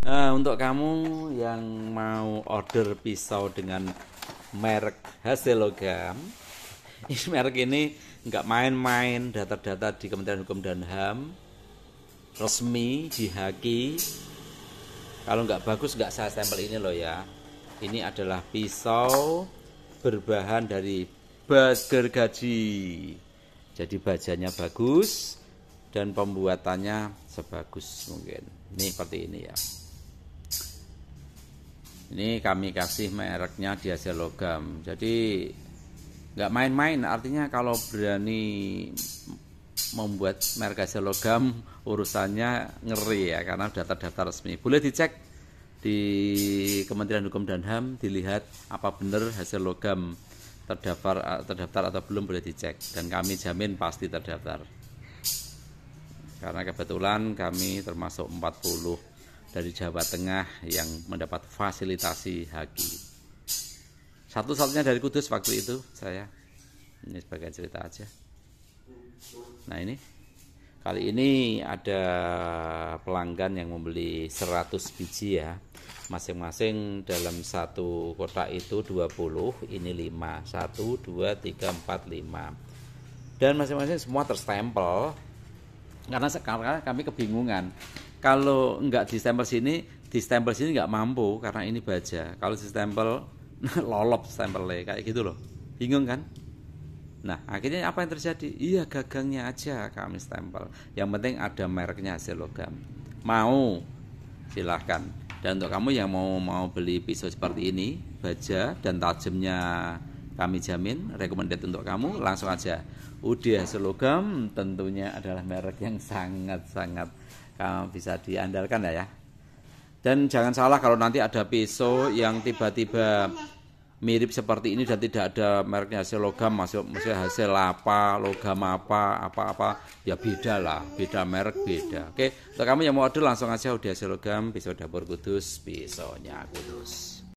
Nah, untuk kamu yang mau order pisau dengan merek logam, ini merek ini nggak main-main data-data di Kementerian Hukum dan HAM resmi di Haki. Kalau nggak bagus nggak saya sampel ini loh ya. Ini adalah pisau berbahan dari bager gaji. Jadi bajanya bagus dan pembuatannya sebagus mungkin. Ini seperti ini ya ini kami kasih mereknya hasil Logam. Jadi nggak main-main, artinya kalau berani membuat merek hasil Logam urusannya ngeri ya karena sudah terdaftar resmi. Boleh dicek di Kementerian Hukum dan HAM dilihat apa benar hasil logam terdaftar terdaftar atau belum boleh dicek dan kami jamin pasti terdaftar. Karena kebetulan kami termasuk 40 dari Jawa Tengah yang mendapat fasilitasi haki. Satu-satunya dari Kudus waktu itu saya. Ini sebagai cerita aja. Nah ini kali ini ada pelanggan yang membeli 100 biji ya. Masing-masing dalam satu kotak itu 20, ini 5. 1 2 3 4 5. Dan masing-masing semua terstempel karena sekarang kami kebingungan kalau nggak di stempel sini di stempel sini nggak mampu karena ini baja kalau di stempel lolop stempelnya kayak gitu loh bingung kan Nah akhirnya apa yang terjadi? Iya gagangnya aja kami stempel Yang penting ada mereknya hasil logam Mau silahkan Dan untuk kamu yang mau mau beli pisau seperti ini Baja dan tajamnya kami jamin recommended untuk kamu langsung aja Udia Selogam tentunya adalah merek yang sangat-sangat kamu eh, bisa diandalkan ya dan jangan salah kalau nanti ada pisau yang tiba-tiba mirip seperti ini dan tidak ada mereknya hasil logam masuk maksudnya hasil apa logam apa apa-apa ya beda lah beda merek beda oke untuk kamu yang mau order langsung aja udah hasil logam pisau dapur kudus pisaunya kudus